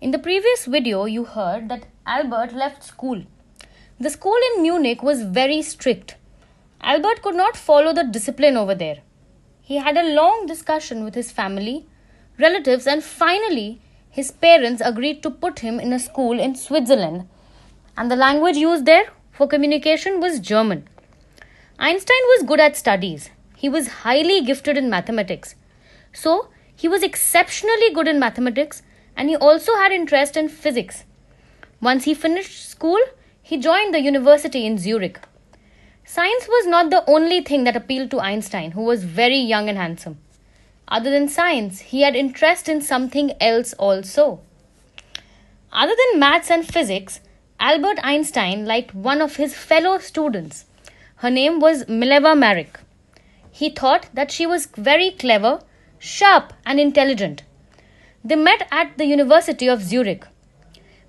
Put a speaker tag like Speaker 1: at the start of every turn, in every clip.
Speaker 1: In the previous video, you heard that Albert left school. The school in Munich was very strict. Albert could not follow the discipline over there. He had a long discussion with his family, relatives, and finally, his parents agreed to put him in a school in Switzerland. And the language used there for communication was German. Einstein was good at studies. He was highly gifted in mathematics. So, he was exceptionally good in mathematics and he also had interest in physics. Once he finished school, he joined the university in Zurich. Science was not the only thing that appealed to Einstein, who was very young and handsome. Other than science, he had interest in something else also. Other than maths and physics, Albert Einstein liked one of his fellow students. Her name was Mileva Marek. He thought that she was very clever, sharp, and intelligent. They met at the University of Zurich.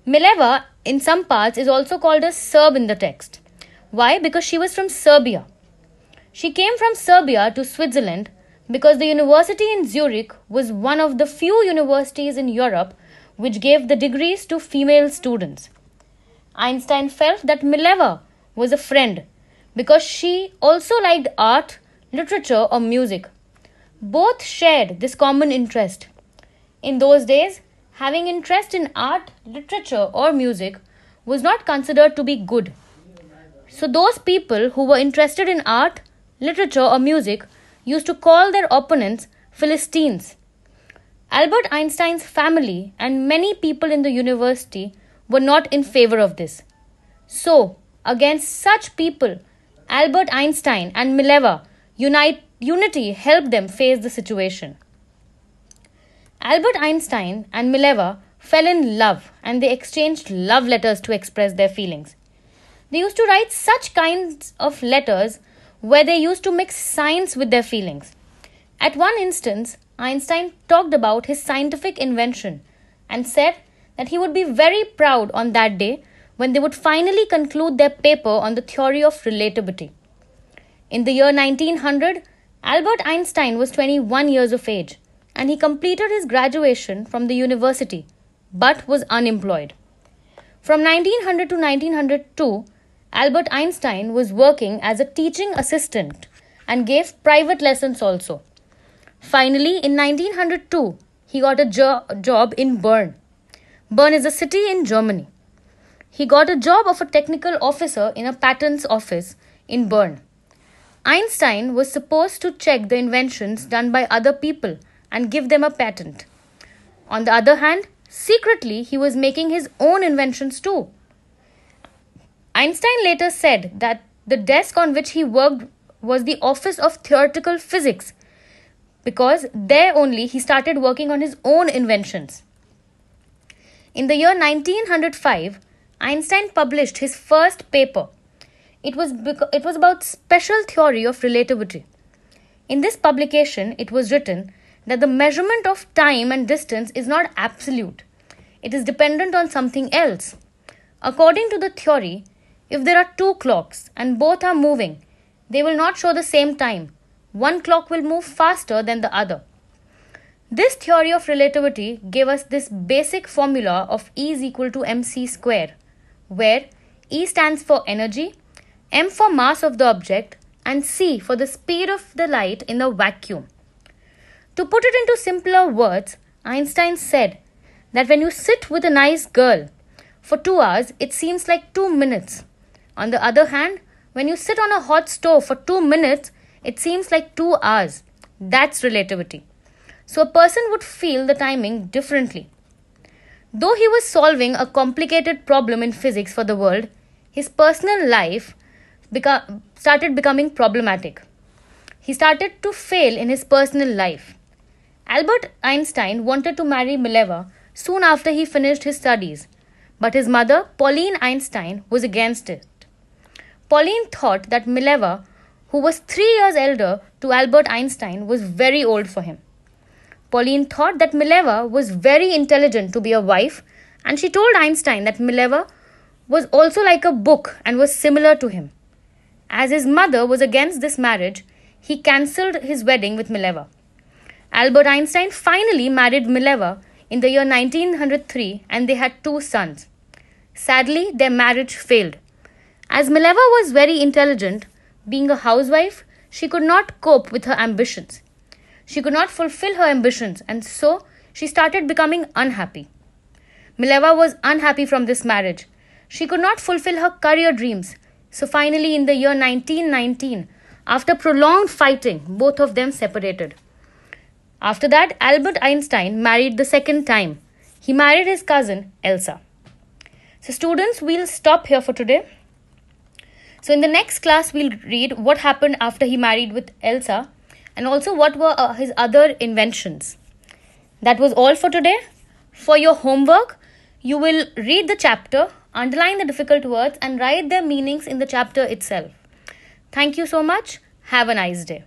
Speaker 1: Mileva, in some parts, is also called a Serb in the text. Why? Because she was from Serbia. She came from Serbia to Switzerland because the university in Zurich was one of the few universities in Europe which gave the degrees to female students. Einstein felt that Mileva was a friend because she also liked art, literature, or music. Both shared this common interest. In those days, having interest in art, literature, or music was not considered to be good. So, those people who were interested in art, literature, or music used to call their opponents Philistines. Albert Einstein's family and many people in the university were not in favor of this. So, against such people, Albert Einstein and Mileva unite, unity helped them face the situation. Albert Einstein and Mileva fell in love and they exchanged love letters to express their feelings. They used to write such kinds of letters where they used to mix science with their feelings. At one instance, Einstein talked about his scientific invention and said that he would be very proud on that day when they would finally conclude their paper on the theory of relativity. In the year 1900, Albert Einstein was 21 years of age and he completed his graduation from the university but was unemployed. From 1900 to 1902, Albert Einstein was working as a teaching assistant and gave private lessons also. Finally, in 1902, he got a jo- job in Bern. Bern is a city in Germany. He got a job of a technical officer in a patents office in Bern. Einstein was supposed to check the inventions done by other people and give them a patent. On the other hand, secretly he was making his own inventions too. Einstein later said that the desk on which he worked was the office of theoretical physics because there only he started working on his own inventions. In the year 1905, Einstein published his first paper. It was, it was about special theory of relativity. In this publication, it was written that the measurement of time and distance is not absolute, it is dependent on something else. According to the theory, if there are two clocks and both are moving, they will not show the same time. One clock will move faster than the other. This theory of relativity gave us this basic formula of E is equal to mc square, where E stands for energy, m for mass of the object, and c for the speed of the light in the vacuum. To put it into simpler words, Einstein said that when you sit with a nice girl for two hours, it seems like two minutes. On the other hand, when you sit on a hot stove for two minutes, it seems like two hours. That's relativity. So a person would feel the timing differently. Though he was solving a complicated problem in physics for the world, his personal life beca- started becoming problematic. He started to fail in his personal life. Albert Einstein wanted to marry Mileva soon after he finished his studies, but his mother, Pauline Einstein, was against it. Pauline thought that Mileva, who was three years elder to Albert Einstein, was very old for him. Pauline thought that Mileva was very intelligent to be a wife, and she told Einstein that Mileva was also like a book and was similar to him. As his mother was against this marriage, he cancelled his wedding with Mileva. Albert Einstein finally married Mileva in the year 1903 and they had two sons. Sadly, their marriage failed. As Mileva was very intelligent, being a housewife, she could not cope with her ambitions. She could not fulfill her ambitions and so she started becoming unhappy. Mileva was unhappy from this marriage. She could not fulfill her career dreams. So finally, in the year 1919, after prolonged fighting, both of them separated. After that, Albert Einstein married the second time. He married his cousin Elsa. So, students, we'll stop here for today. So, in the next class, we'll read what happened after he married with Elsa and also what were uh, his other inventions. That was all for today. For your homework, you will read the chapter, underline the difficult words, and write their meanings in the chapter itself. Thank you so much. Have a nice day.